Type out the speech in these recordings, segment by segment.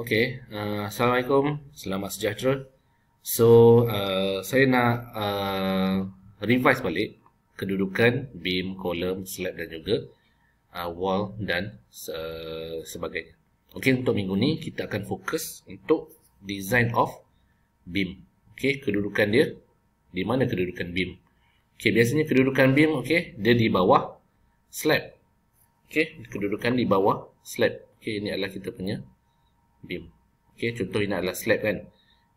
Okay, uh, Assalamualaikum, selamat sejahtera So, uh, saya nak uh, revise balik kedudukan beam, column, slab dan juga uh, wall dan uh, sebagainya Okay, untuk minggu ni kita akan fokus untuk design of beam Okay, kedudukan dia, di mana kedudukan beam Okay, biasanya kedudukan beam, okay, dia di bawah slab Okay, kedudukan di bawah slab Okay, ini adalah kita punya beam. Okey, contoh ini adalah slab kan.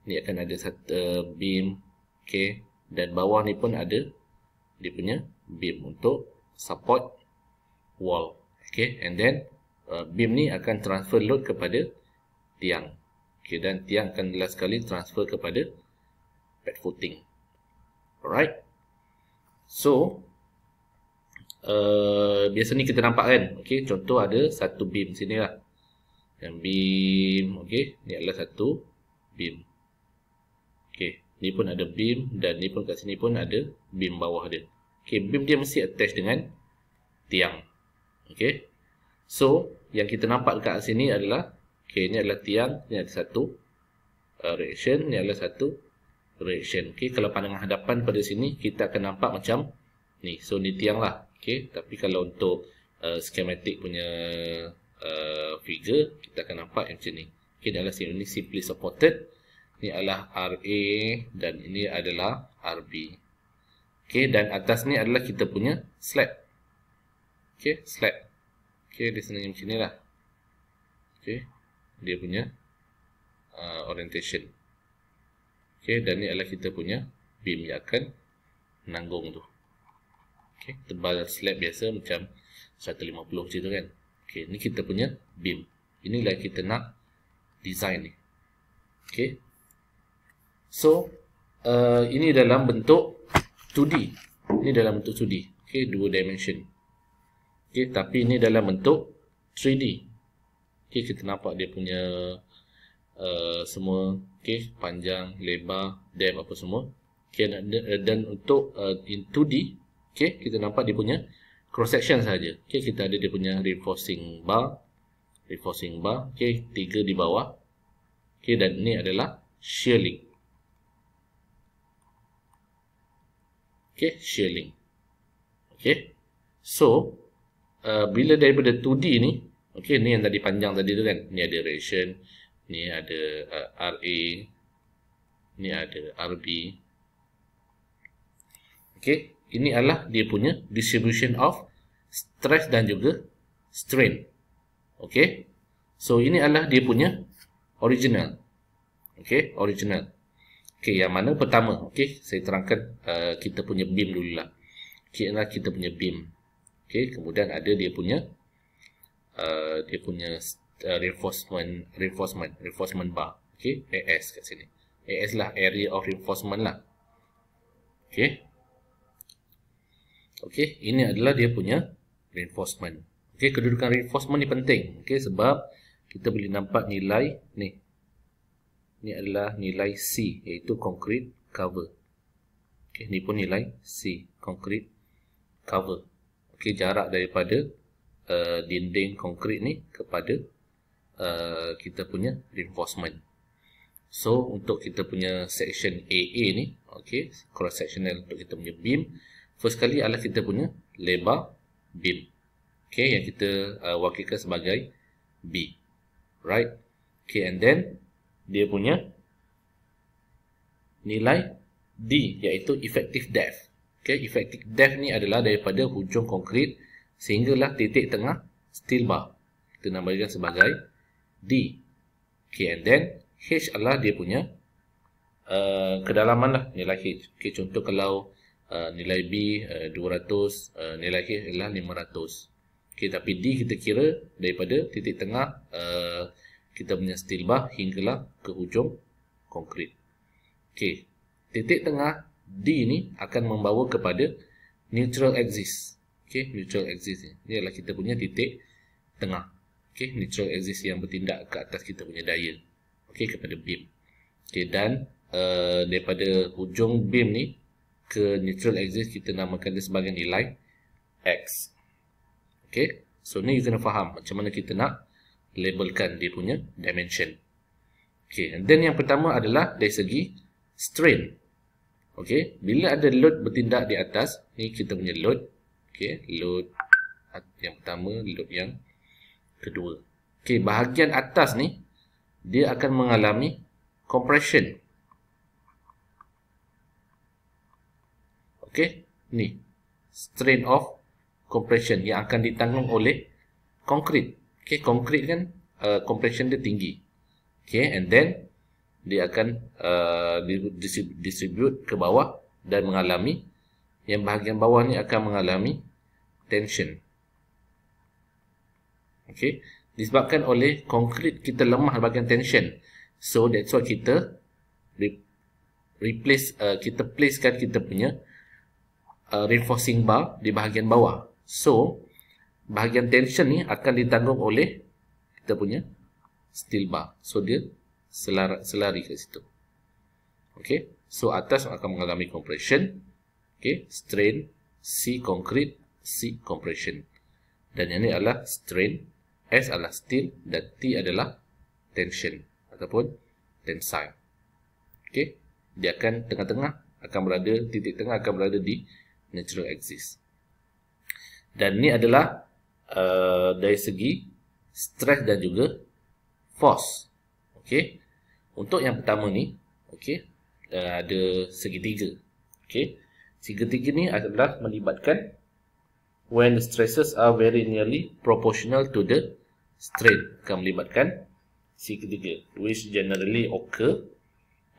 Ini akan ada satu uh, eh, beam. Okey, dan bawah ni pun ada dia punya beam untuk support wall. Okey, and then uh, beam ni akan transfer load kepada tiang. Okey, dan tiang akan last sekali transfer kepada pad footing. Alright. So Uh, biasa ni kita nampak kan okay, Contoh ada satu beam sini lah yang beam. Okey. Ni adalah satu beam. Okey. Ni pun ada beam. Dan ni pun kat sini pun ada beam bawah dia. Okey. Beam dia mesti attach dengan tiang. Okey. So, yang kita nampak kat sini adalah. Okey. Ni adalah tiang. Ni ada satu uh, reaction. Ni adalah satu reaction. Okey. Kalau pandangan hadapan pada sini, kita akan nampak macam ni. So, ni tiang lah. Okey. Tapi kalau untuk uh, schematic punya uh, figure kita akan nampak yang macam ni okay, ini adalah ini simply supported ini adalah RA dan ini adalah RB okay, dan atas ni adalah kita punya slab ok slab ok di sini macam ni lah ok dia punya uh, orientation ok dan ni adalah kita punya beam yang akan nanggung tu ok tebal slab biasa macam 150 macam tu kan Okey, ni kita punya beam. Inilah kita nak design ni. Okey. So, uh, ini dalam bentuk 2D. Ini dalam bentuk 2D. Okey, dua dimension. Okey, tapi ini dalam bentuk 3D. Okey, kita nampak dia punya uh, semua okey, panjang, lebar, depth apa semua. Okey, dan untuk uh, in 2D, okey, kita nampak dia punya cross section saja. Okey, kita ada dia punya reinforcing bar, reinforcing bar. Okey, tiga di bawah. Okey, dan ini adalah shear link. Okey, shear link. Okey. So, uh, bila daripada 2D ni, okey, ni yang tadi panjang tadi tu kan, ni ada reaction, ni ada uh, RA, ni ada RB. Okey, ini adalah dia punya distribution of stress dan juga strain. Okay. So, ini adalah dia punya original. Okay. Original. Okay. Yang mana pertama. Okay. Saya terangkan uh, kita punya beam dulu lah. Okay. kita punya beam. Okay. Kemudian ada dia punya. Uh, dia punya uh, reinforcement. Reinforcement. Reinforcement bar. Okay. AS kat sini. AS lah. Area of reinforcement lah. Okay. Okay. Okey, ini adalah dia punya reinforcement. Okey, kedudukan reinforcement ni penting. Okey, sebab kita boleh nampak nilai ni. Ini adalah nilai C iaitu concrete cover. Okey, ni pun nilai C, concrete cover. Okey, jarak daripada uh, dinding konkrit ni kepada uh, kita punya reinforcement. So, untuk kita punya section AA ni, okey, cross sectional untuk kita punya beam First kali adalah kita punya lebar beam. Okay, yang kita uh, wakilkan sebagai B. Right? Okay, and then dia punya nilai D iaitu effective depth. Okay, effective depth ni adalah daripada hujung konkrit sehinggalah titik tengah steel bar. Kita nambahkan sebagai D. Okay, and then H adalah dia punya uh, kedalaman lah nilai H. Okay, contoh kalau... Ah, nilai B uh, 200, uh, nilai H adalah 500. Okey, tapi D kita kira daripada titik tengah uh, kita punya steel bar hinggalah ke hujung konkrit. Okey, titik tengah D ni akan membawa kepada neutral axis. Okey, neutral axis ni. Ini adalah kita punya titik tengah. Okey, neutral axis yang bertindak ke atas kita punya daya. Okey, kepada beam. Okey, dan uh, daripada hujung beam ni, ke neutral axis kita namakan dia sebagai nilai x. Okay, so ni you kena faham macam mana kita nak labelkan dia punya dimension. Okay, and then yang pertama adalah dari segi strain. Okay, bila ada load bertindak di atas, ni kita punya load. Okay, load yang pertama, load yang kedua. Okay, bahagian atas ni, dia akan mengalami Compression. Okey, ni. Strain of compression yang akan ditanggung oleh concrete. Okey, concrete kan uh, compression dia tinggi. Okey, and then dia akan uh, distribute ke bawah dan mengalami yang bahagian bawah ni akan mengalami tension. Okey, disebabkan oleh concrete kita lemah bahagian tension. So that's why kita replace uh, kita placekan kita punya uh, uh, reinforcing bar di bahagian bawah. So, bahagian tension ni akan ditanggung oleh kita punya steel bar. So, dia selar selari ke situ. Okay. So, atas akan mengalami compression. Okay. Strain C concrete, C compression. Dan yang ni adalah strain. S adalah steel dan T adalah tension ataupun tensile. Okay. Dia akan tengah-tengah akan berada, titik tengah akan berada di natural axis. Dan ini adalah uh, dari segi stress dan juga force. Okey. Untuk yang pertama ni, okey, uh, ada segitiga. Okey. Segitiga ni adalah melibatkan when the stresses are very nearly proportional to the strain. Akan melibatkan segitiga which generally occur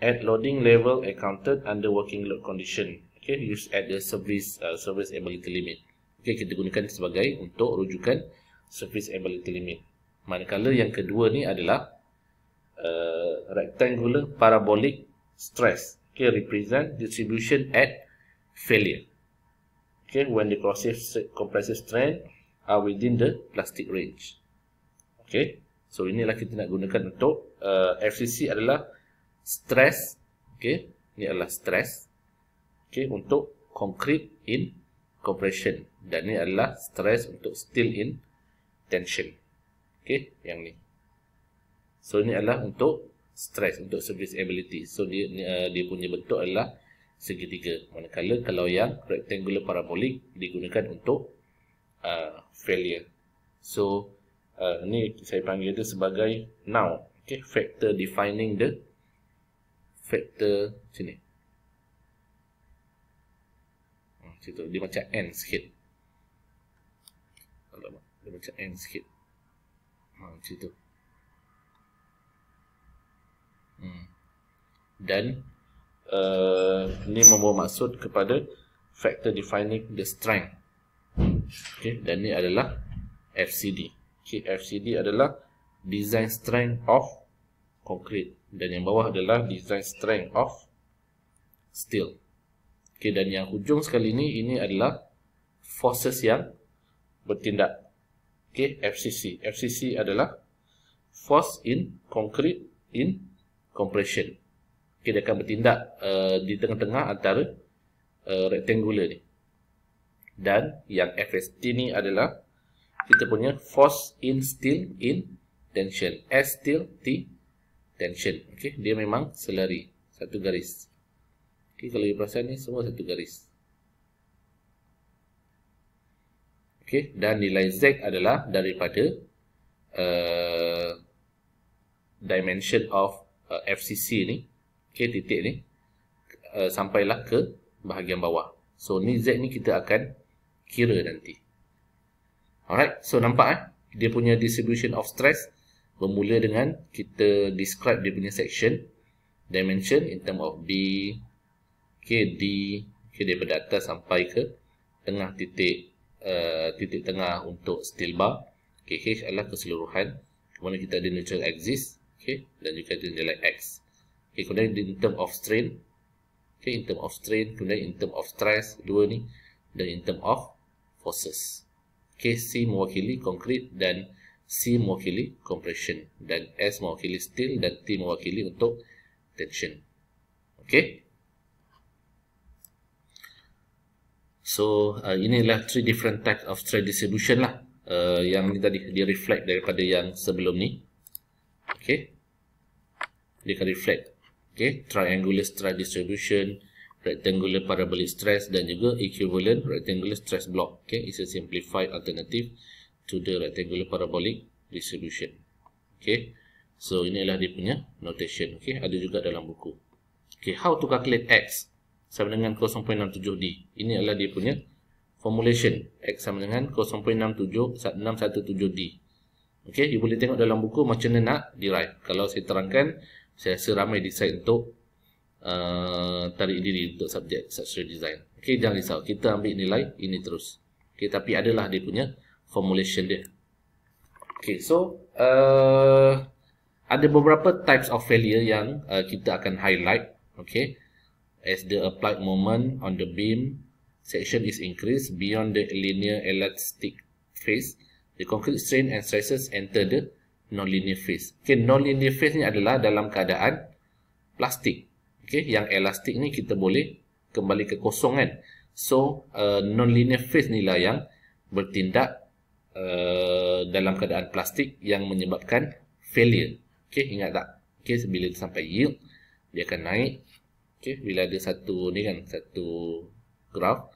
at loading level encountered under working load condition Okay, use at the service uh, surface ability limit. Okay, kita gunakan sebagai untuk rujukan service ability limit. Manakala yang kedua ni adalah uh, rectangular parabolic stress. Okay, represent distribution at failure. Okay, when the compressive compressive strength are within the plastic range. Okay, so inilah kita nak gunakan untuk uh, FCC adalah stress. Okay, ni adalah stress okay, untuk concrete in compression dan ni adalah stress untuk steel in tension okay yang ni so ni adalah untuk stress untuk serviceability so dia ni, uh, dia punya bentuk adalah segitiga manakala kalau yang rectangular parabolic digunakan untuk uh, failure so uh, eh, ni saya panggil dia sebagai now okay factor defining the factor sini Cerita dia macam end sikit. Alamak, dia macam end sikit. Ha, macam tu. Hmm. Dan uh, ni membawa maksud kepada factor defining the strength. Okay, dan ni adalah FCD. Okay, FCD adalah design strength of concrete. Dan yang bawah adalah design strength of steel. Okey dan yang hujung sekali ni ini adalah forces yang bertindak. Okey FCC. FCC adalah force in concrete in compression. Okey dia akan bertindak uh, di tengah-tengah antara uh, rectangular ni. Dan yang FST ni adalah kita punya force in steel in tension. S steel T tension. Okey dia memang selari satu garis. Jadi kalau you perasan ni semua satu garis. Okey, dan nilai z adalah daripada uh, dimension of uh, eh, FCC ni, okey titik ni uh, sampailah ke bahagian bawah. So ni z ni kita akan kira nanti. Alright, so nampak eh dia punya distribution of stress bermula dengan kita describe dia punya section dimension in term of B KD okay, daripada atas sampai ke tengah titik uh, titik tengah untuk steel bar KH okay, adalah keseluruhan kemudian kita ada neutral axis okay, dan juga ada nilai X okay, kemudian in term of strain okay, in term of strain, kemudian in term of stress dua ni, dan in term of forces okay, C mewakili concrete dan C mewakili compression dan S mewakili steel dan T mewakili untuk tension okay So uh, inilah three different type of thread distribution lah uh, yang tadi di reflect daripada yang sebelum ni. Okay, dia akan reflect. Okay, triangular stress distribution, rectangular parabolic stress dan juga equivalent rectangular stress block. Okay, it's a simplified alternative to the rectangular parabolic distribution. Okay, so inilah dia punya notation. Okay, ada juga dalam buku. Okay, how to calculate x? sama dengan 0.67D. Ini adalah dia punya formulation. X sama dengan 0.67617D. Okey, you boleh tengok dalam buku macam mana nak derive. Kalau saya terangkan, saya rasa ramai decide untuk uh, tarik diri untuk subjek structural design. Okey, jangan risau. Kita ambil nilai ini terus. Okey, tapi adalah dia punya formulation dia. Okey, so uh, ada beberapa types of failure yang uh, kita akan highlight. Okey. As the applied moment on the beam section is increased beyond the linear elastic phase, the concrete strain and stresses enter the nonlinear phase. Okay, nonlinear phase ni adalah dalam keadaan plastik. Okay, yang elastik ni kita boleh kembali ke kosong kan. So, uh, nonlinear phase ni lah yang bertindak uh, dalam keadaan plastik yang menyebabkan failure. Okay, ingat tak? Okay, bila sampai yield, dia akan naik Okay, bila ada satu ni kan, satu graf,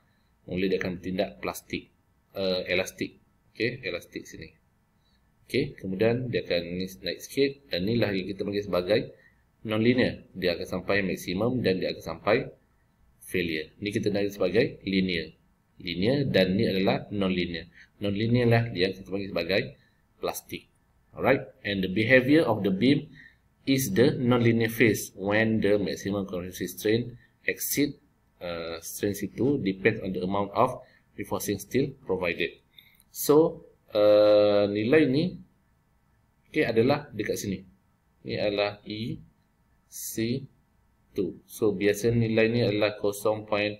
mula dia akan bertindak plastik, uh, elastik. Okay, elastik sini. Okay, kemudian dia akan naik sikit dan inilah yang kita panggil sebagai non-linear. Dia akan sampai maksimum dan dia akan sampai failure. Ini kita panggil sebagai linear. Linear dan ni adalah non-linear. Non-linear lah dia kita panggil sebagai plastik. Alright, and the behavior of the beam is the nonlinear phase when the maximum compressive strain exceed uh, strain C2 depends on the amount of reinforcing steel provided. So uh, nilai ni okay, adalah dekat sini. Ini adalah E C2. So biasa nilai ni adalah 0.002.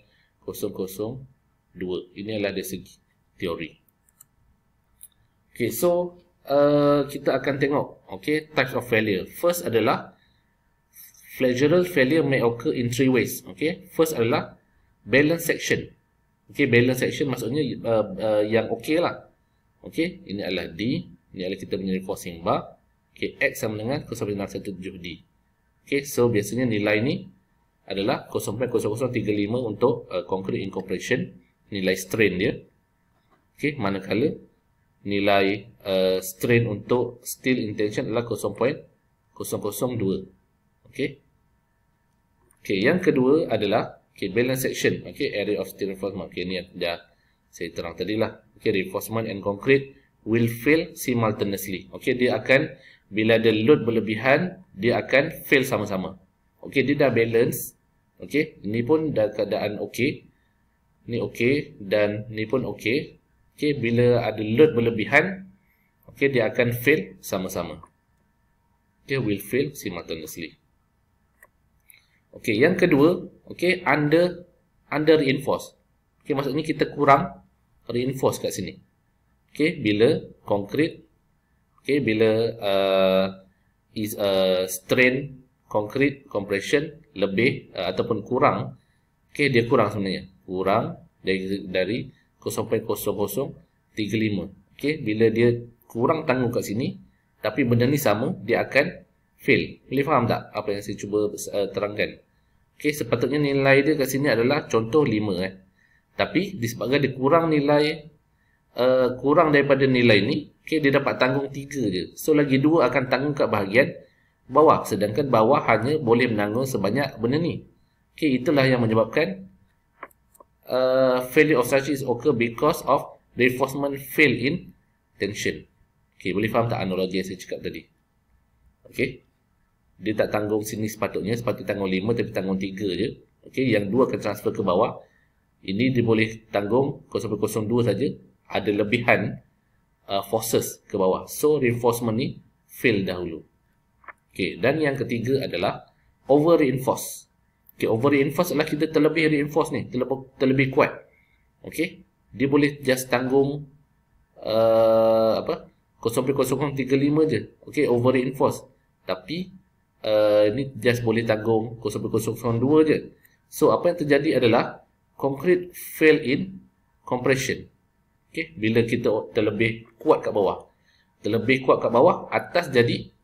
Ini adalah dari segi teori. Okay, so Eh, kita akan tengok okay, types of failure. First adalah flagellar failure may occur in three ways. Okay. First adalah balance section. Okay, balance section maksudnya uh, uh, yang okay lah. Okay, ini adalah D. Ini adalah kita punya reinforcing bar. Okay, X sama dengan 0.017D. Okay, so biasanya nilai ni adalah 0.0035 untuk uh, concrete incorporation. Nilai strain dia. Okay, manakala nilai uh, strain untuk steel intention adalah 0.002. Okey. Okey, yang kedua adalah okay, balance section. Okey, area of steel reinforcement. Okey, ni dah saya terang tadi lah. Okey, reinforcement and concrete will fail simultaneously. Okey, dia akan bila ada load berlebihan, dia akan fail sama-sama. Okey, dia dah balance. Okey, ni pun dah keadaan okey. Ni okey dan ni pun okey. Okey, bila ada load berlebihan, okey dia akan fail sama-sama. Okey, will fail simultaneously. Okey, yang kedua, okey under under reinforce. Okey, maksudnya kita kurang reinforce kat sini. Okey, bila concrete, okey bila uh, is a uh, strain concrete compression lebih uh, ataupun kurang okey dia kurang sebenarnya kurang dari dari 0.0035 ok, bila dia kurang tanggung kat sini tapi benda ni sama, dia akan fail boleh faham tak apa yang saya cuba uh, terangkan ok, sepatutnya nilai dia kat sini adalah contoh 5 eh. tapi disebabkan dia kurang nilai uh, kurang daripada nilai ni ok, dia dapat tanggung 3 je so lagi 2 akan tanggung kat bahagian bawah, sedangkan bawah hanya boleh menanggung sebanyak benda ni ok, itulah yang menyebabkan uh, failure of strategy is occur because of reinforcement fail in tension. Okay, boleh faham tak analogi yang saya cakap tadi? Okay. Dia tak tanggung sini sepatutnya. Sepatutnya tanggung lima tapi tanggung tiga je. Okay, yang dua akan transfer ke bawah. Ini dia boleh tanggung 0.02 saja. Ada lebihan uh, forces ke bawah. So, reinforcement ni fail dahulu. Okay, dan yang ketiga adalah over-reinforce. Okay, over reinforce adalah kita terlebih reinforce ni, terlebih, terlebih kuat. Okay, dia boleh just tanggung uh, apa 0.0035 je. Okay, over reinforce. Tapi, uh, ni just boleh tanggung 0.002 je. So, apa yang terjadi adalah concrete fail in compression. Okay, bila kita terlebih kuat kat bawah. Terlebih kuat kat bawah, atas jadi